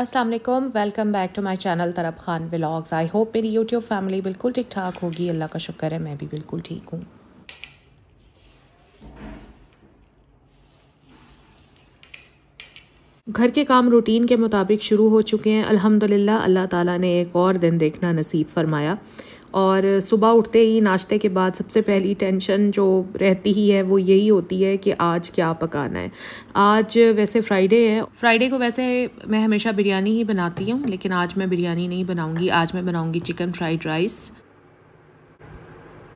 Aslam welcome back to my channel Tarab Khan vlogs I hope मेरी YouTube family बिल्कुल ठीक ठाक होगी अल्लाह का शुक्र है मैं भी बिल्कुल ठीक हूँ घर के काम रूटीन के मुताबिक शुरू हो चुके हैं अल्हम्दुलिल्लाह अल्लाह ताला ने एक और दिन देखना नसीब फरमाया और सुबह उठते ही नाश्ते के बाद सबसे पहली टेंशन जो रहती ही है वो यही होती है कि आज क्या पकाना है आज वैसे फ्राइडे है फ्राइडे को वैसे मैं हमेशा बिरयानी ही बनाती हूँ लेकिन आज मैं बिरयानी नहीं बनाऊँगी आज मैं बनाऊँगी चिकन फ्राइड राइस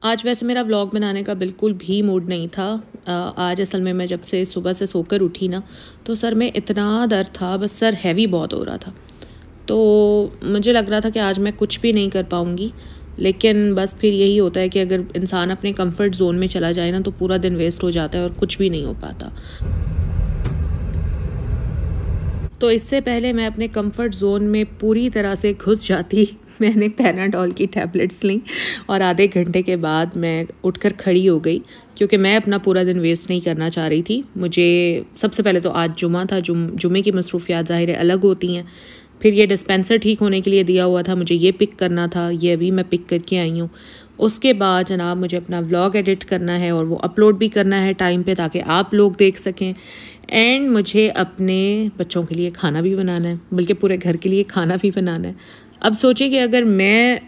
आज वैसे मेरा व्लॉग बनाने का बिल्कुल भी मूड नहीं था आज असल में मैं जब से सुबह से सोकर उठी ना तो सर में इतना दर्द था बस सर हैवी बहुत हो रहा था तो मुझे लग रहा था कि आज मैं कुछ भी नहीं कर पाऊँगी लेकिन बस फिर यही होता है कि अगर इंसान अपने कंफर्ट जोन में चला जाए ना तो पूरा दिन वेस्ट हो जाता है और कुछ भी नहीं हो पाता तो इससे पहले मैं अपने कंफर्ट जोन में पूरी तरह से घुस जाती मैंने पैनाडॉल की टैबलेट्स ली और आधे घंटे के बाद मैं उठकर खड़ी हो गई क्योंकि मैं अपना पूरा दिन वेस्ट नहीं करना चाह रही थी मुझे सबसे पहले तो आज जुमा था जुम जुमे की मसरूफियात ज़ाहिर अलग होती हैं फिर ये डिस्पेंसर ठीक होने के लिए दिया हुआ था मुझे ये पिक करना था ये अभी मैं पिक करके आई हूँ उसके बाद जनाब मुझे अपना व्लॉग एडिट करना है और वो अपलोड भी करना है टाइम पे ताकि आप लोग देख सकें एंड मुझे अपने बच्चों के लिए खाना भी बनाना है बल्कि पूरे घर के लिए खाना भी बनाना है अब सोचें कि अगर मैं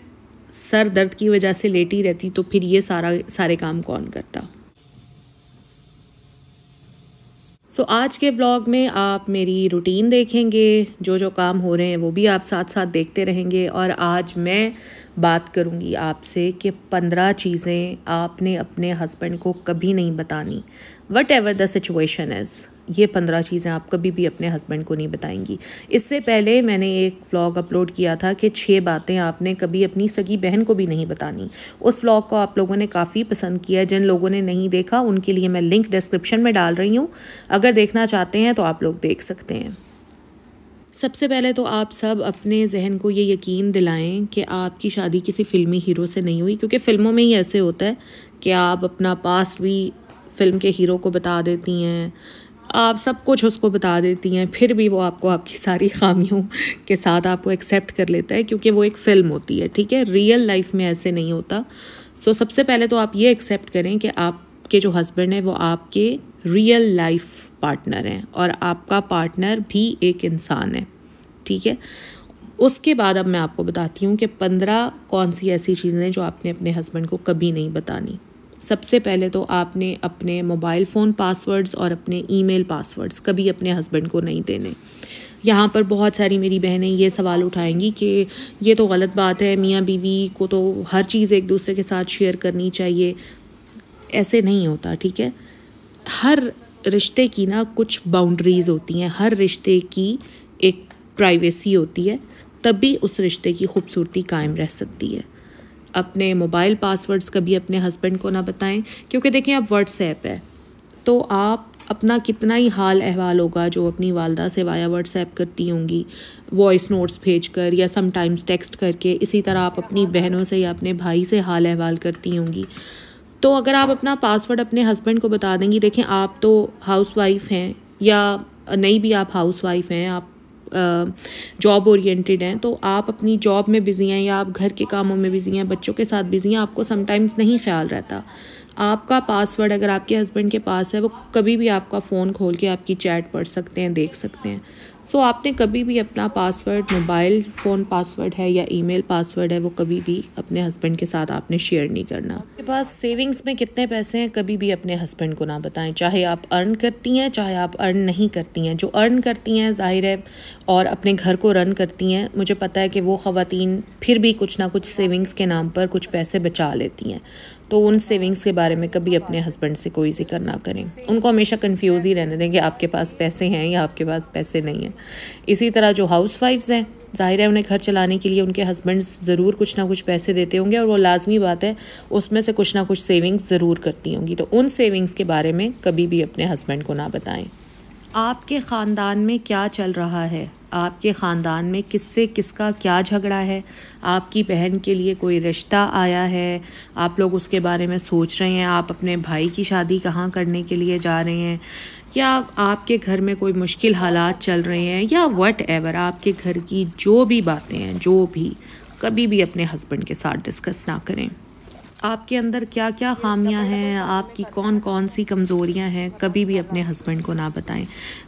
सर दर्द की वजह से लेटी रहती तो फिर ये सारा सारे काम कौन करता सो आज के व्लॉग में आप मेरी रूटीन देखेंगे जो जो काम हो रहे हैं वो भी आप साथ साथ देखते रहेंगे और आज मैं बात करूँगी आपसे कि पंद्रह चीज़ें आपने अपने हस्बैंड को कभी नहीं बतानी whatever the situation is ये पंद्रह चीज़ें आप कभी भी अपने हस्बैंड को नहीं बताएंगी इससे पहले मैंने एक व्लॉग अपलोड किया था कि छः बातें आपने कभी अपनी सगी बहन को भी नहीं बतानी उस व्लॉग को आप लोगों ने काफ़ी पसंद किया जिन लोगों ने नहीं देखा उनके लिए मैं लिंक डिस्क्रिप्शन में डाल रही हूँ अगर देखना चाहते हैं तो आप लोग देख सकते हैं सबसे पहले तो आप सब अपने जहन को ये यकीन दिलाएं कि आपकी शादी किसी फिल्मी हीरो से नहीं हुई क्योंकि फ़िल्मों में ही ऐसे होता है कि आप अपना पास्ट भी फ़िल्म के हीरो को बता देती हैं आप सब कुछ उसको बता देती हैं फिर भी वो आपको आपकी सारी खामियों के साथ आपको एक्सेप्ट कर लेता है क्योंकि वो एक फ़िल्म होती है ठीक है रियल लाइफ में ऐसे नहीं होता सो so, सबसे पहले तो आप ये एक्सेप्ट करें कि आपके जो हस्बैंड हैं वो आपके रियल लाइफ पार्टनर हैं और आपका पार्टनर भी एक इंसान है ठीक है उसके बाद अब मैं आपको बताती हूँ कि पंद्रह कौन सी ऐसी चीज़ें जो आपने अपने हस्बैंड को कभी नहीं बतानी सबसे पहले तो आपने अपने मोबाइल फ़ोन पासवर्ड्स और अपने ईमेल पासवर्ड्स कभी अपने हस्बैंड को नहीं देने यहाँ पर बहुत सारी मेरी बहनें ये सवाल उठाएंगी कि ये तो गलत बात है मियाँ बीवी को तो हर चीज़ एक दूसरे के साथ शेयर करनी चाहिए ऐसे नहीं होता ठीक है हर रिश्ते की ना कुछ बाउंड्रीज़ होती हैं हर रिश्ते की एक प्राइवेसी होती है तब भी उस रिश्ते की खूबसूरती कायम रह सकती है अपने मोबाइल पासवर्ड्स कभी अपने हस्बैंड को ना बताएं क्योंकि देखें आप व्हाट्सएप है तो आप अपना कितना ही हाल अहवाल होगा जो अपनी वालदा से वाया व्हाट्सएप करती होंगी वॉइस नोट्स भेज कर या समटाइम्स टेक्स्ट करके इसी तरह आप अपनी बहनों से या अपने भाई से हाल अहवाल करती होंगी तो अगर आप अपना पासवर्ड अपने हस्बैंड को बता देंगी देखें आप तो हाउस वाइफ हैं या नहीं भी आप हाउस वाइफ हैं आप जॉब ओरिएंटेड हैं तो आप अपनी जॉब में बिज़ी हैं या आप घर के कामों में बिज़ी हैं बच्चों के साथ बिज़ी हैं आपको समटाइम्स नहीं ख्याल रहता आपका पासवर्ड अगर आपके हस्बैंड के पास है वो कभी भी आपका फ़ोन खोल के आपकी चैट पढ़ सकते हैं देख सकते हैं सो so, आपने कभी भी अपना पासवर्ड मोबाइल फ़ोन पासवर्ड है या ईमेल पासवर्ड है वो कभी भी अपने हस्बैंड के साथ आपने शेयर नहीं करना आपके पास सेविंग्स में कितने पैसे हैं कभी भी अपने हस्बैंड को ना बताएं चाहे आप अर्न करती हैं चाहे आप अर्न नहीं करती हैं जो अर्न करती हैं जाहिर है और अपने घर को रन करती हैं मुझे पता है कि वो ख़वातीन फिर भी कुछ ना कुछ सेविंग्स के नाम पर कुछ पैसे बचा लेती हैं तो उन सेविंग्स के बारे में कभी अपने हस्बैंड से कोई जिक्र ना करें उनको हमेशा कन्फ्यूज़ ही रहने दें कि आपके पास पैसे हैं या आपके पास पैसे नहीं हैं इसी तरह जो हाउस वाइफ्स हैं ज़ाहिर है उन्हें घर चलाने के लिए उनके हस्बैंड ज़रूर कुछ ना कुछ पैसे देते होंगे और वो लाजमी बात है उसमें से कुछ ना कुछ सेविंग्स ज़रूर करती होंगी तो उन सेविंग्स के बारे में कभी भी अपने हस्बैंड को ना बताएं आपके ख़ानदान में क्या चल रहा है आपके ख़ानदान में किससे किसका क्या झगड़ा है आपकी बहन के लिए कोई रिश्ता आया है आप लोग उसके बारे में सोच रहे हैं आप अपने भाई की शादी कहाँ करने के लिए जा रहे हैं या आपके घर में कोई मुश्किल हालात चल रहे हैं या वट एवर आपके घर की जो भी बातें हैं जो भी कभी भी अपने हस्बैंड के साथ डिस्कस ना करें आपके अंदर क्या क्या खामियां हैं आपकी कौन कौन सी कमज़ोरियां हैं कभी भी अपने हस्बैंड को ना बताएं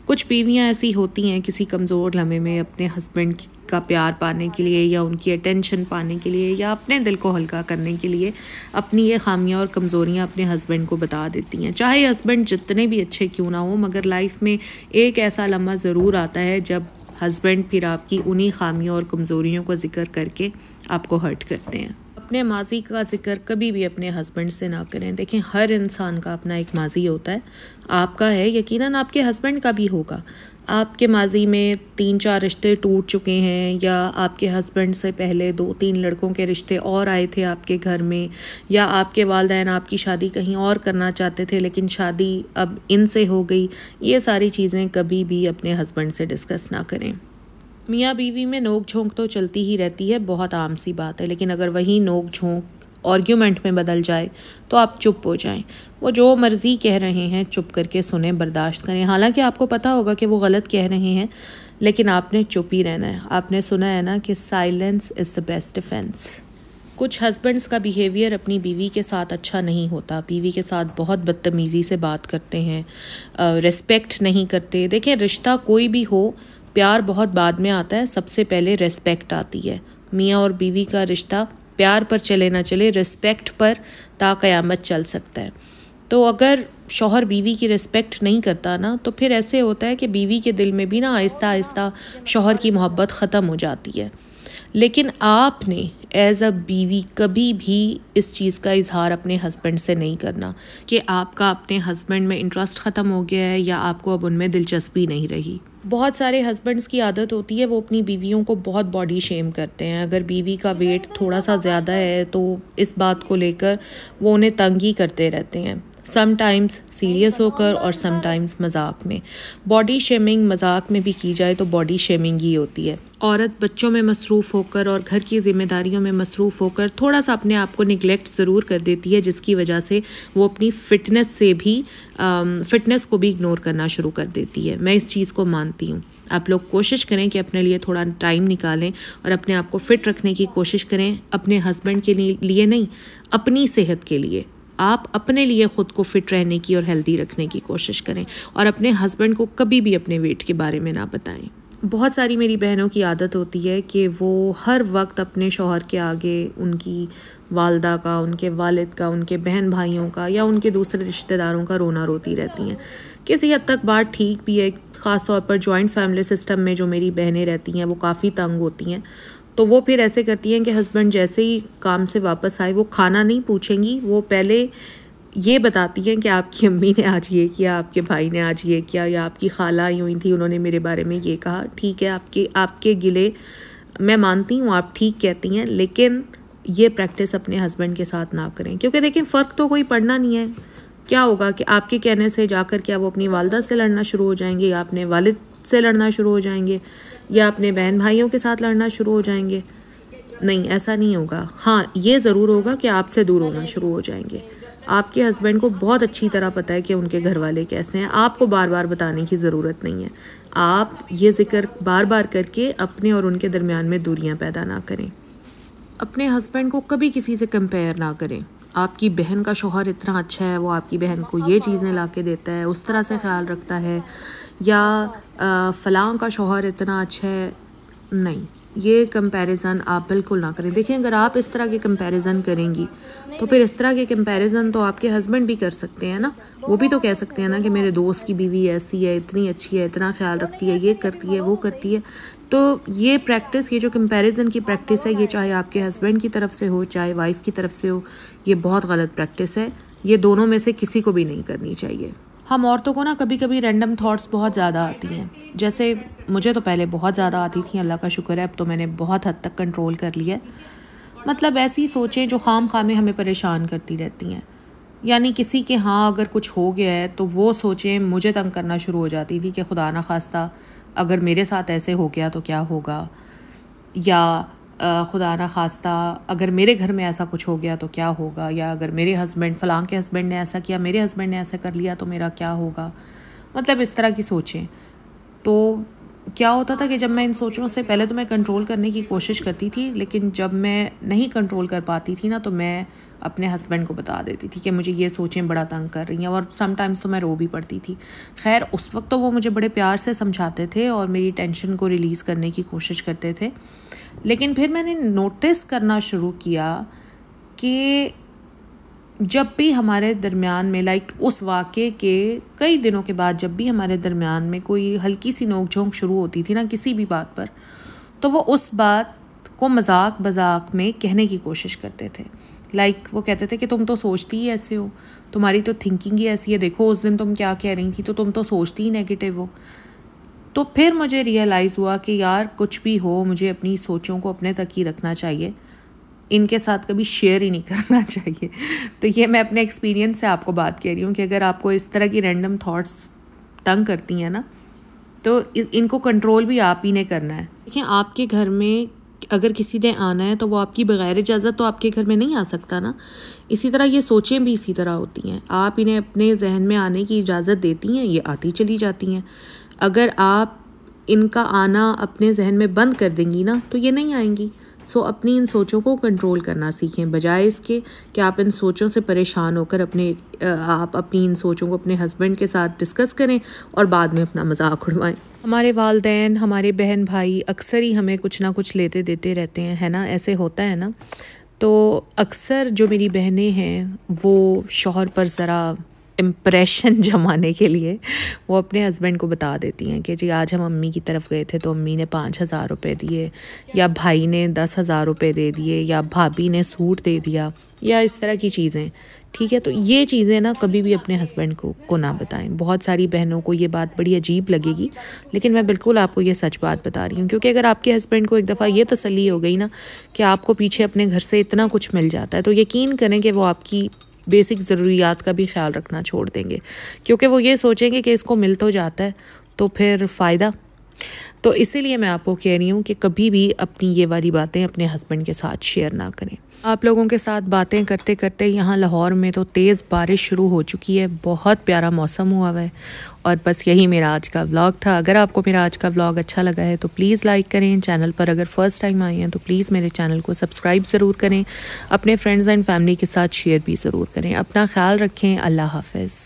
कुछ बीवियां ऐसी होती हैं किसी कमज़ोर लम्हे में अपने हस्बैंड का प्यार पाने के लिए या उनकी अटेंशन पाने के लिए या अपने दिल को हल्का करने के लिए अपनी ये खामियां और कमज़ोरियां अपने हस्बैंड को बता देती हैं चाहे हस्बैंड जितने भी अच्छे क्यों ना हो मगर लाइफ में एक ऐसा लम्हा ज़रूर आता है जब हस्बैंड फिर आपकी उन्हीं खामियों और कमज़ोरियों का जिक्र करके आपको हर्ट करते हैं अपने माजी का जिक्र कभी भी अपने हस्बैंड से ना करें देखें हर इंसान का अपना एक माजी होता है आपका है यकीनन आपके हस्बैंड का भी होगा आपके माजी में तीन चार रिश्ते टूट चुके हैं या आपके हस्बैंड से पहले दो तीन लड़कों के रिश्ते और आए थे आपके घर में या आपके वालदेन आपकी शादी कहीं और करना चाहते थे लेकिन शादी अब इनसे हो गई ये सारी चीज़ें कभी भी अपने हस्बैंड से डिस्कस ना करें मियाँ बीवी में नोक झोंक तो चलती ही रहती है बहुत आम सी बात है लेकिन अगर वही नोक झोंक आर्ग्यूमेंट में बदल जाए तो आप चुप हो जाएं वो जो मर्ज़ी कह रहे हैं चुप करके सुने बर्दाश्त करें हालांकि आपको पता होगा कि वो गलत कह रहे हैं लेकिन आपने चुप ही रहना है आपने सुना है ना कि silence is the best defence कुछ हस्बैंड्स का बिहेवियर अपनी बीवी के साथ अच्छा नहीं होता बीवी के साथ बहुत बदतमीज़ी से बात करते हैं रेस्पेक्ट नहीं करते देखें रिश्ता कोई भी हो प्यार बहुत बाद में आता है सबसे पहले रेस्पेक्ट आती है मियाँ और बीवी का रिश्ता प्यार पर चले ना चले रिस्पेक्ट पर ताक़यामत चल सकता है तो अगर शोहर बीवी की रिस्पेक्ट नहीं करता ना तो फिर ऐसे होता है कि बीवी के दिल में भी ना आहिस्ता आहिस्ता शोहर की मोहब्बत ख़त्म हो जाती है लेकिन आपने एज अ बीवी कभी भी इस चीज़ का इजहार अपने हस्बैंड से नहीं करना कि आपका अपने हस्बैंड में इंटरेस्ट ख़त्म हो गया है या आपको अब उनमें दिलचस्पी नहीं रही बहुत सारे हस्बैंड्स की आदत होती है वो अपनी बीवियों को बहुत बॉडी शेम करते हैं अगर बीवी का वेट थोड़ा सा ज़्यादा है तो इस बात को लेकर वो उन्हें तंग ही करते रहते हैं समटाइम्स सीरियस होकर और समटाइम्स मजाक में बॉडी शेमिंग मजाक में भी की जाए तो बॉडी शेमिंग ही होती है औरत बच्चों में मसरूफ़ होकर और घर की जिम्मेदारियों में मसरूफ़ होकर थोड़ा सा अपने आप को निगलेक्ट ज़रूर कर देती है जिसकी वजह से वो अपनी फ़िटनेस से भी फ़िटनेस um, को भी इग्नोर करना शुरू कर देती है मैं इस चीज़ को मानती हूँ आप लोग कोशिश करें कि अपने लिए थोड़ा टाइम निकालें और अपने आप को फ़िट रखने की कोशिश करें अपने हस्बैंड के लिए नहीं अपनी सेहत के लिए आप अपने लिए ख़ुद को फिट रहने की और हेल्दी रखने की कोशिश करें और अपने हस्बैंड को कभी भी अपने वेट के बारे में ना बताएं बहुत सारी मेरी बहनों की आदत होती है कि वो हर वक्त अपने शोहर के आगे उनकी वालदा का उनके वालिद का उनके बहन भाइयों का या उनके दूसरे रिश्तेदारों का रोना रोती रहती हैं किसी हद तक बात ठीक भी है ख़ास तौर पर जॉइंट फैमिली सिस्टम में जो मेरी बहनें रहती हैं वो काफ़ी तंग होती हैं तो वो फिर ऐसे करती हैं कि हस्बैंड जैसे ही काम से वापस आए वो खाना नहीं पूछेंगी वो पहले ये बताती हैं कि आपकी अम्मी ने आज ये किया आपके भाई ने आज ये किया या आपकी खाला आई हुई थी उन्होंने मेरे बारे में ये कहा ठीक है आपके आपके गिले मैं मानती हूँ आप ठीक कहती हैं लेकिन ये प्रैक्टिस अपने हस्बैंड के साथ ना करें क्योंकि देखें फ़र्क तो कोई पड़ना नहीं है क्या होगा कि आपके कहने से जाकर क्या वो अपनी वालदा से लड़ना शुरू हो जाएंगे या अपने वालिद से लड़ना शुरू हो जाएंगे या अपने बहन भाइयों के साथ लड़ना शुरू हो जाएंगे नहीं ऐसा नहीं होगा हाँ ये ज़रूर होगा कि आपसे दूर होना शुरू हो जाएंगे आपके हस्बैंड को बहुत अच्छी तरह पता है कि उनके घर वाले कैसे हैं आपको बार बार बताने की ज़रूरत नहीं है आप ये जिक्र बार बार करके अपने और उनके दरमियान में दूरियाँ पैदा ना करें अपने हस्बैंड को कभी किसी से कंपेयर ना करें आपकी बहन का शोहर इतना अच्छा है वो आपकी बहन को ये चीज़ें ला के देता है उस तरह से ख्याल रखता है या फ़लाँ का शोहर इतना अच्छा है नहीं ये कंपैरिज़न आप बिल्कुल ना करें देखें अगर आप इस तरह के कंपैरिज़न करेंगी तो फिर इस तरह के कंपैरिज़न तो आपके हस्बैंड भी कर सकते हैं ना वो भी तो कह सकते हैं ना कि मेरे दोस्त की बीवी ऐसी है इतनी अच्छी है इतना ख्याल रखती है ये करती है वो करती है तो ये प्रैक्टिस ये जो कंपैरिज़न की प्रैक्टिस है ये चाहे आपके हस्बैंड की तरफ से हो चाहे वाइफ की तरफ से हो ये बहुत गलत प्रैक्टिस है ये दोनों में से किसी को भी नहीं करनी चाहिए हम औरतों को ना कभी कभी रैंडम थॉट्स बहुत ज़्यादा आती हैं जैसे मुझे तो पहले बहुत ज़्यादा आती थी अल्लाह का शुक्र है अब तो मैंने बहुत हद तक कंट्रोल कर लिया मतलब ऐसी सोचें जो खाम खामे हमें परेशान करती रहती हैं यानी किसी के हाँ अगर कुछ हो गया है तो वो सोचें मुझे तंग करना शुरू हो जाती थी कि खुदा ना खास्ता अगर मेरे साथ ऐसे हो गया तो क्या होगा या खुदा ना खास्ता अगर मेरे घर में ऐसा कुछ हो गया तो क्या होगा या अगर मेरे हस्बैंड फ़लाँ के हस्बैंड ने ऐसा किया मेरे हस्बैंड ने ऐसा कर लिया तो मेरा क्या होगा मतलब इस तरह की सोचें तो क्या होता था कि जब मैं इन सोचों से पहले तो मैं कंट्रोल करने की कोशिश करती थी लेकिन जब मैं नहीं कंट्रोल कर पाती थी ना तो मैं अपने हस्बैंड को बता देती थी कि मुझे ये सोचें बड़ा तंग कर रही हैं और समटाइम्स तो मैं रो भी पड़ती थी खैर उस वक्त तो वो मुझे बड़े प्यार से समझाते थे और मेरी टेंशन को रिलीज़ करने की कोशिश करते थे लेकिन फिर मैंने नोटिस करना शुरू किया कि जब भी हमारे दरमियान में लाइक उस वाक़े के कई दिनों के बाद जब भी हमारे दरमियान में कोई हल्की सी नोक झोंक शुरू होती थी ना किसी भी बात पर तो वो उस बात को मजाक मजाक में कहने की कोशिश करते थे लाइक like, वो कहते थे कि तुम तो सोचती ही ऐसे हो तुम्हारी तो थिंकिंग ही ऐसी है देखो उस दिन तुम क्या कह रही थी तो तुम तो सोचती ही नेगेटिव हो तो फिर मुझे रियलाइज़ हुआ कि यार कुछ भी हो मुझे अपनी सोचों को अपने तक ही रखना चाहिए इनके साथ कभी शेयर ही नहीं करना चाहिए तो ये मैं अपने एक्सपीरियंस से आपको बात कह रही हूँ कि अगर आपको इस तरह की रैंडम थॉट्स तंग करती हैं ना तो इनको कंट्रोल भी आप ही ने करना है देखिए आपके घर में अगर किसी ने आना है तो वो आपकी बगैर इजाज़त तो आपके घर में नहीं आ सकता ना इसी तरह ये सोचें भी इसी तरह होती हैं आप इन्हें अपने जहन में आने की इजाज़त देती हैं ये आती चली जाती हैं अगर आप इनका आना अपने जहन में बंद कर देंगी ना तो ये नहीं आएंगी सो so, अपनी इन सोचों को कंट्रोल करना सीखें बजाय इसके कि आप इन सोचों से परेशान होकर अपने आप अपनी इन सोचों को अपने हस्बैंड के साथ डिस्कस करें और बाद में अपना मजाक उड़वाएं हमारे वालदेन हमारे बहन भाई अक्सर ही हमें कुछ ना कुछ लेते देते रहते हैं है ना ऐसे होता है ना तो अक्सर जो मेरी बहनें हैं वो शोहर पर ज़रा इम्प्रेशन जमाने के लिए वो अपने हस्बैंड को बता देती हैं कि जी आज हम अम्मी की तरफ गए थे तो अम्मी ने पाँच हज़ार रुपये दिए या भाई ने दस हज़ार रुपये दे दिए या भाभी ने सूट दे दिया या इस तरह की चीज़ें ठीक है तो ये चीज़ें ना कभी भी अपने हस्बैंड को को ना बताएं बहुत सारी बहनों को ये बात बड़ी अजीब लगेगी लेकिन मैं बिल्कुल आपको ये सच बात बता रही हूँ क्योंकि अगर आपके हस्बैंड को एक दफ़ा ये तसली हो गई ना कि आपको पीछे अपने घर से इतना कुछ मिल जाता है तो यकीन करें कि वो आपकी बेसिक ज़रूरियात का भी ख्याल रखना छोड़ देंगे क्योंकि वो ये सोचेंगे कि इसको मिल तो जाता है तो फिर फ़ायदा तो इसीलिए मैं आपको कह रही हूँ कि कभी भी अपनी ये वाली बातें अपने हस्बैंड के साथ शेयर ना करें आप लोगों के साथ बातें करते करते यहाँ लाहौर में तो तेज़ बारिश शुरू हो चुकी है बहुत प्यारा मौसम हुआ है और बस यही मेरा आज का व्लॉग था अगर आपको मेरा आज का व्लॉग अच्छा लगा है तो प्लीज़ लाइक करें चैनल पर अगर फ़र्स्ट टाइम आए हैं तो प्लीज़ मेरे चैनल को सब्सक्राइब ज़रूर करें अपने फ्रेंड्स एंड फैमिली के साथ शेयर भी ज़रूर करें अपना ख्याल रखें अल्लाह हाफिज़